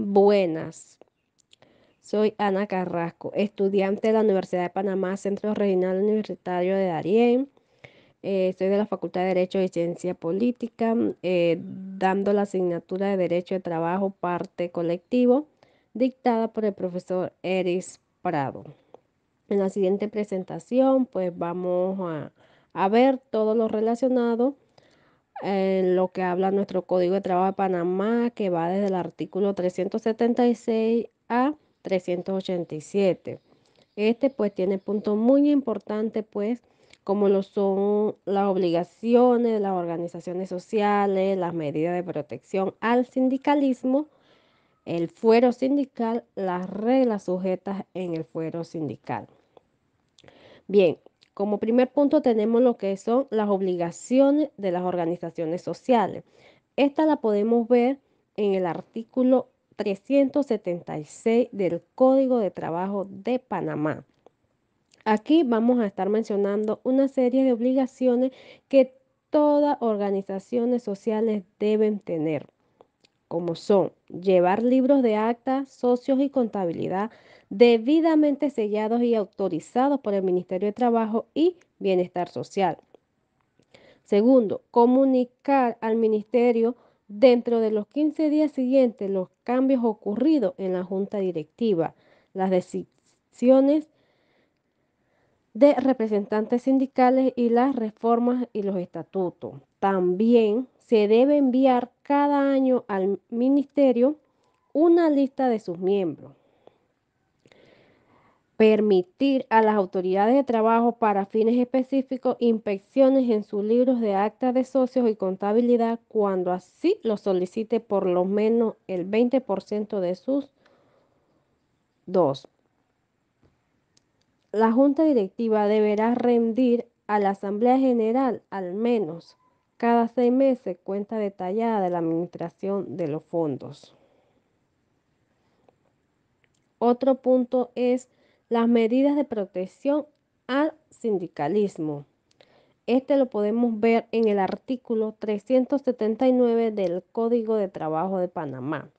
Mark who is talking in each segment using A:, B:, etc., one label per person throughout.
A: Buenas. Soy Ana Carrasco, estudiante de la Universidad de Panamá, Centro Regional Universitario de Darién. Eh, estoy de la Facultad de Derecho y Ciencia Política, eh, dando la asignatura de Derecho de Trabajo, parte colectivo, dictada por el profesor Eris Prado. En la siguiente presentación, pues vamos a ver todo lo relacionado lo que habla nuestro Código de Trabajo de Panamá, que va desde el artículo 376 a 387. Este pues tiene puntos muy importantes pues como lo son las obligaciones, de las organizaciones sociales, las medidas de protección al sindicalismo, el fuero sindical, las reglas sujetas en el fuero sindical. Bien, como primer punto tenemos lo que son las obligaciones de las organizaciones sociales. Esta la podemos ver en el artículo 376 del Código de Trabajo de Panamá. Aquí vamos a estar mencionando una serie de obligaciones que todas organizaciones sociales deben tener como son llevar libros de acta, socios y contabilidad debidamente sellados y autorizados por el Ministerio de Trabajo y Bienestar Social. Segundo, comunicar al Ministerio dentro de los 15 días siguientes los cambios ocurridos en la Junta Directiva, las decisiones de representantes sindicales y las reformas y los estatutos. También se debe enviar cada año al ministerio una lista de sus miembros. Permitir a las autoridades de trabajo para fines específicos inspecciones en sus libros de actas de socios y contabilidad cuando así lo solicite por lo menos el 20% de sus dos. La Junta Directiva deberá rendir a la Asamblea General al menos cada seis meses, cuenta detallada de la administración de los fondos. Otro punto es las medidas de protección al sindicalismo. Este lo podemos ver en el artículo 379 del Código de Trabajo de Panamá.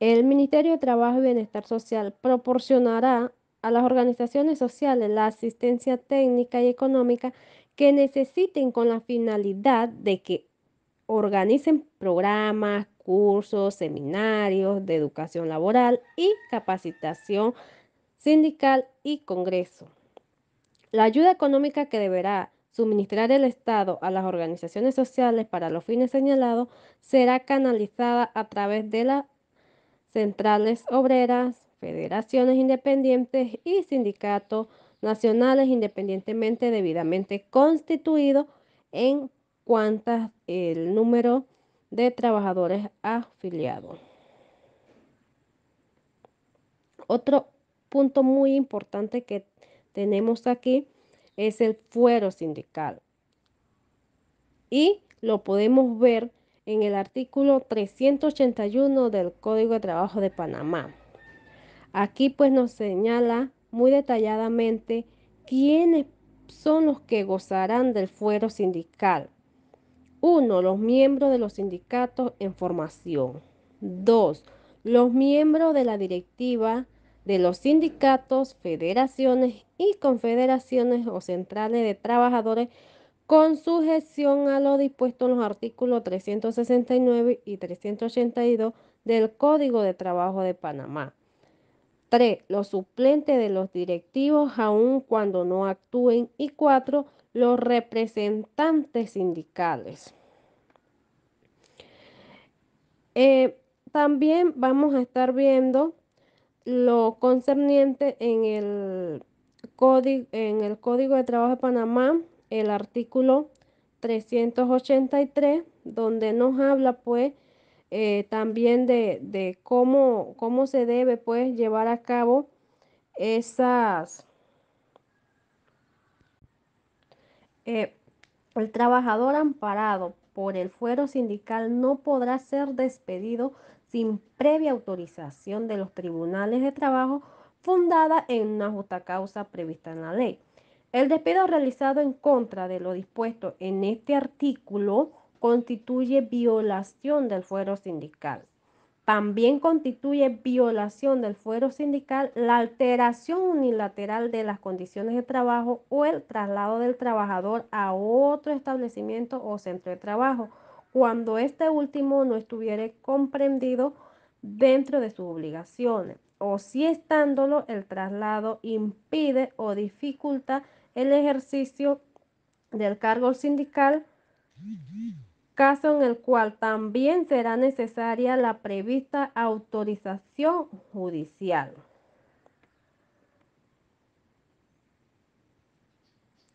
A: El Ministerio de Trabajo y Bienestar Social proporcionará a las organizaciones sociales la asistencia técnica y económica que necesiten con la finalidad de que organicen programas, cursos, seminarios de educación laboral y capacitación sindical y congreso. La ayuda económica que deberá suministrar el Estado a las organizaciones sociales para los fines señalados será canalizada a través de las centrales obreras, federaciones independientes y sindicatos nacionales independientemente debidamente constituido en cuántas el número de trabajadores afiliados. Otro punto muy importante que tenemos aquí es el fuero sindical. Y lo podemos ver en el artículo 381 del Código de Trabajo de Panamá. Aquí pues nos señala muy detalladamente quiénes son los que gozarán del fuero sindical. Uno, Los miembros de los sindicatos en formación. Dos, Los miembros de la directiva de los sindicatos, federaciones y confederaciones o centrales de trabajadores con sujeción a lo dispuesto en los artículos 369 y 382 del Código de Trabajo de Panamá. 3. Los suplentes de los directivos aun cuando no actúen. Y 4. Los representantes sindicales. Eh, también vamos a estar viendo lo concerniente en el, en el Código de Trabajo de Panamá, el artículo 383, donde nos habla pues eh, también de, cómo, cómo, se debe pues llevar a cabo esas eh, el trabajador amparado por el fuero sindical no podrá ser despedido sin previa autorización de los tribunales de trabajo fundada en una justa causa prevista en la ley. El despido realizado en contra de lo dispuesto en este artículo constituye violación del fuero sindical. También constituye violación del fuero sindical la alteración unilateral de las condiciones de trabajo o el traslado del trabajador a otro establecimiento o centro de trabajo cuando este último no estuviera comprendido dentro de sus obligaciones o si estándolo el traslado impide o dificulta el ejercicio del cargo sindical caso en el cual también será necesaria la prevista autorización judicial.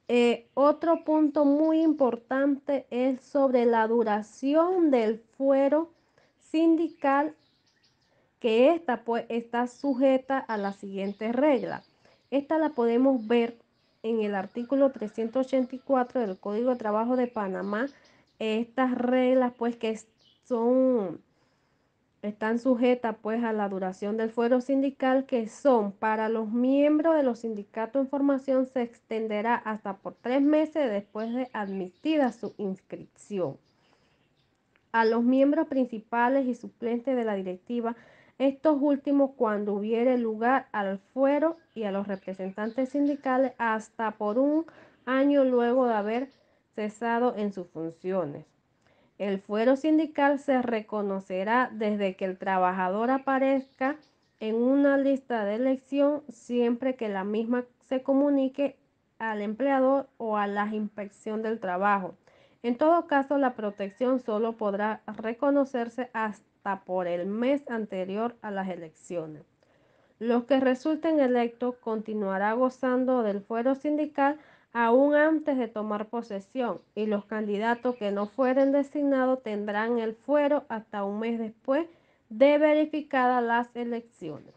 A: Eh, otro punto muy importante es sobre la duración del fuero sindical, que esta pues, está sujeta a la siguiente regla. Esta la podemos ver en el artículo 384 del Código de Trabajo de Panamá, estas reglas pues que son están sujetas pues a la duración del fuero sindical que son para los miembros de los sindicatos en formación se extenderá hasta por tres meses después de admitida su inscripción. A los miembros principales y suplentes de la directiva, estos últimos cuando hubiere lugar al fuero y a los representantes sindicales hasta por un año luego de haber cesado en sus funciones. El fuero sindical se reconocerá desde que el trabajador aparezca en una lista de elección siempre que la misma se comunique al empleador o a la inspección del trabajo. En todo caso, la protección solo podrá reconocerse hasta por el mes anterior a las elecciones. Los que resulten electos continuará gozando del fuero sindical aún antes de tomar posesión, y los candidatos que no fueren designados tendrán el fuero hasta un mes después de verificadas las elecciones.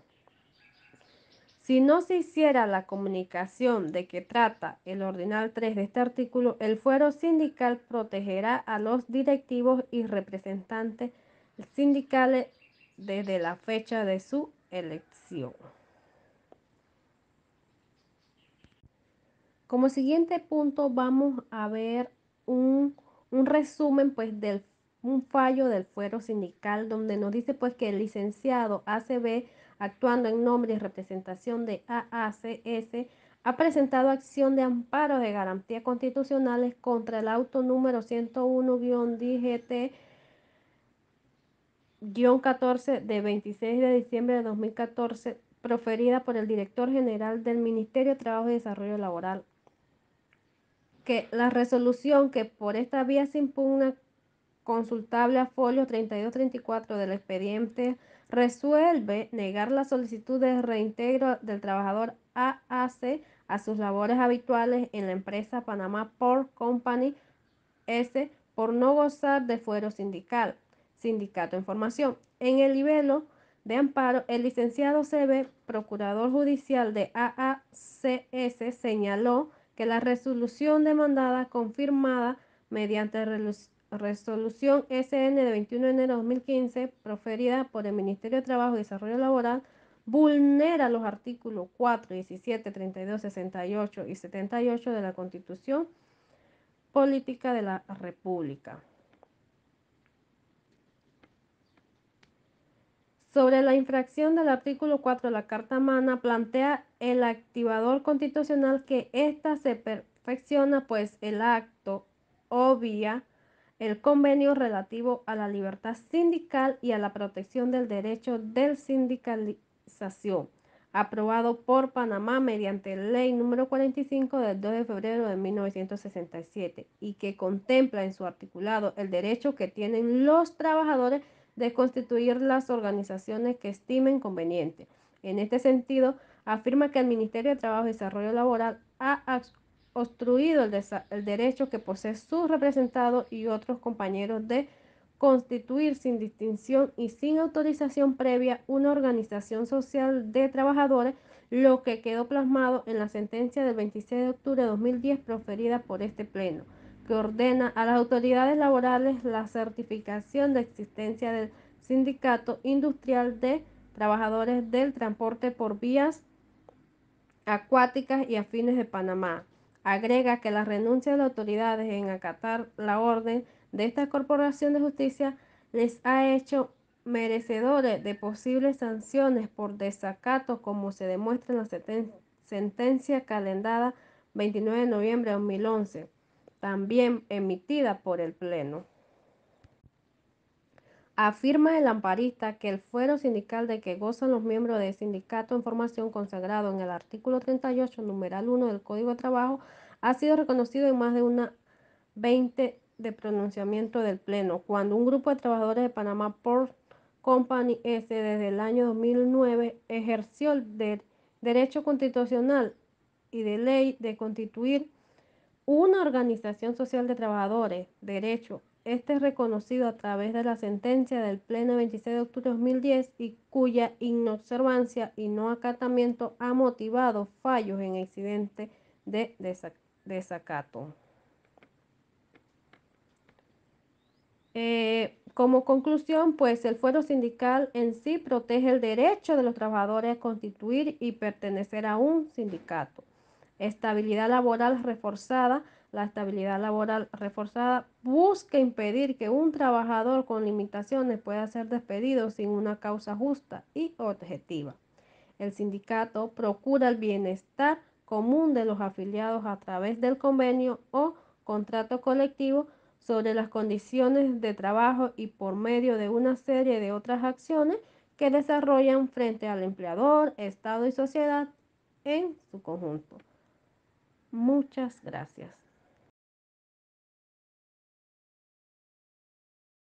A: Si no se hiciera la comunicación de que trata el ordinal 3 de este artículo, el fuero sindical protegerá a los directivos y representantes sindicales desde la fecha de su elección. Como siguiente punto vamos a ver un, resumen pues del un fallo del fuero sindical donde nos dice pues que el licenciado ACB actuando en nombre y representación de AACS ha presentado acción de amparo de garantías constitucionales contra el auto número 101-DGT 14 de 26 de diciembre de 2014 proferida por el director general del Ministerio de Trabajo y Desarrollo Laboral que la resolución que por esta vía se impugna consultable a folio 3234 del expediente resuelve negar la solicitud de reintegro del trabajador AAC a sus labores habituales en la empresa Panamá Port Company S por no gozar de fuero sindical. Sindicato en formación. En el nivel de amparo, el licenciado CB, procurador judicial de AACS, señaló que la resolución demandada confirmada mediante resolución SN de 21 de enero de 2015 proferida por el Ministerio de Trabajo y Desarrollo Laboral vulnera los artículos 4, 17, 32, 68 y 78 de la Constitución Política de la República. Sobre la infracción del artículo 4 de la Carta Mana, plantea el activador constitucional que ésta se perfecciona, pues el acto obvia el convenio relativo a la libertad sindical y a la protección del derecho de sindicalización, aprobado por Panamá mediante ley número 45 del 2 de febrero de 1967, y que contempla en su articulado el derecho que tienen los trabajadores de constituir las organizaciones que estimen conveniente. En este sentido, afirma que el Ministerio de Trabajo y Desarrollo Laboral ha obstruido el, derecho que posee su representado y otros compañeros de constituir sin distinción y sin autorización previa una organización social de trabajadores, lo que quedó plasmado en la sentencia del 26 de octubre de 2010 proferida por este Pleno que ordena a las autoridades laborales la certificación de existencia del Sindicato Industrial de Trabajadores del Transporte por Vías Acuáticas y Afines de Panamá. Agrega que la renuncia de las autoridades en acatar la orden de esta Corporación de Justicia les ha hecho merecedores de posibles sanciones por desacato, como se demuestra en la sentencia calendada 29 de noviembre de 2011 también emitida por el Pleno. Afirma el amparista que el fuero sindical de que gozan los miembros del sindicato en formación consagrado en el artículo 38, numeral 1 del Código de Trabajo, ha sido reconocido en más de una 20 de pronunciamiento del Pleno, cuando un grupo de trabajadores de Panamá Port Company S desde el año 2009 ejerció el derecho constitucional y de ley de constituir una organización social de trabajadores, derecho, este es reconocido a través de la sentencia del Pleno 26 de octubre de 2010 y cuya inobservancia y no acatamiento ha motivado fallos en accidente de desacato. Eh, como conclusión, pues el fuero sindical en sí protege el derecho de los trabajadores a constituir y pertenecer a un sindicato estabilidad laboral reforzada. La estabilidad laboral reforzada busca impedir que un trabajador con limitaciones pueda ser despedido sin una causa justa y objetiva. El sindicato procura el bienestar común de los afiliados a través del convenio o contrato colectivo sobre las condiciones de trabajo y por medio de una serie de otras acciones que desarrollan frente al empleador, Estado y sociedad en su conjunto. Muchas gracias.